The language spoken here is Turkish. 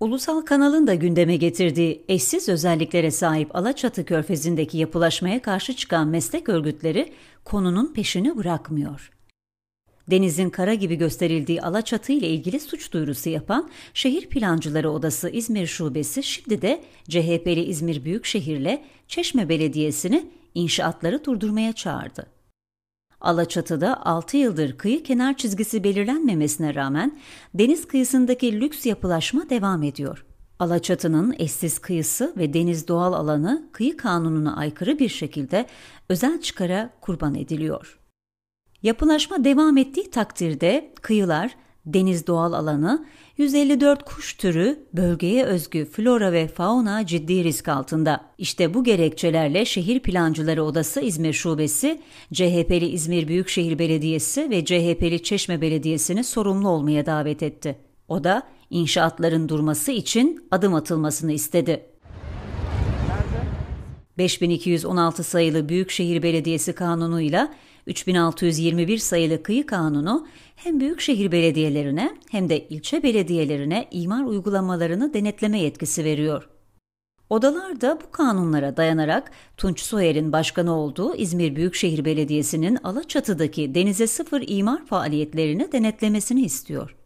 Ulusal kanalın da gündeme getirdiği eşsiz özelliklere sahip Alaçatı Körfezi'ndeki yapılaşmaya karşı çıkan meslek örgütleri konunun peşini bırakmıyor. Denizin kara gibi gösterildiği Alaçatı ile ilgili suç duyurusu yapan Şehir Plancıları Odası İzmir Şubesi şimdi de CHP'li İzmir Büyükşehir'le Çeşme Belediyesi'ni inşaatları durdurmaya çağırdı. Alaçatı'da 6 yıldır kıyı kenar çizgisi belirlenmemesine rağmen deniz kıyısındaki lüks yapılaşma devam ediyor. Alaçatı'nın eşsiz kıyısı ve deniz doğal alanı kıyı kanununa aykırı bir şekilde özel çıkara kurban ediliyor. Yapılaşma devam ettiği takdirde kıyılar deniz doğal alanı, 154 kuş türü bölgeye özgü flora ve fauna ciddi risk altında. İşte bu gerekçelerle Şehir Plancıları Odası İzmir Şubesi, CHP'li İzmir Büyükşehir Belediyesi ve CHP'li Çeşme Belediyesi'ni sorumlu olmaya davet etti. O da inşaatların durması için adım atılmasını istedi. 5216 sayılı Büyükşehir Belediyesi Kanunu ile 3621 sayılı Kıyı Kanunu hem büyükşehir belediyelerine hem de ilçe belediyelerine imar uygulamalarını denetleme yetkisi veriyor. Odalar da bu kanunlara dayanarak Tunç Soyer'in başkanı olduğu İzmir Büyükşehir Belediyesi'nin Alaçatı'daki denize sıfır imar faaliyetlerini denetlemesini istiyor.